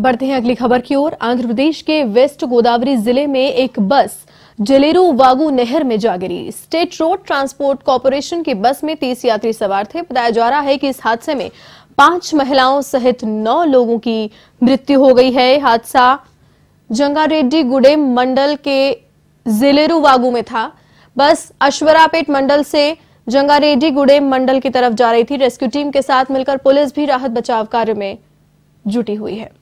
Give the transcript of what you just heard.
बढ़ते हैं अगली खबर की ओर आंध्र प्रदेश के वेस्ट गोदावरी जिले में एक बस जलेरू वागू नहर में जा गिरी स्टेट रोड ट्रांसपोर्ट कॉरपोरेशन की बस में तीस यात्री सवार थे बताया जा रहा है कि इस हादसे में पांच महिलाओं सहित नौ लोगों की मृत्यु हो गई है हादसा जंगारेड्डी गुडेम मंडल के जिलेरू वागू में था बस अश्वरापेट मंडल से जंगारेड्डी गुडेम मंडल की तरफ जा रही थी रेस्क्यू टीम के साथ मिलकर पुलिस भी राहत बचाव कार्य में जुटी हुई है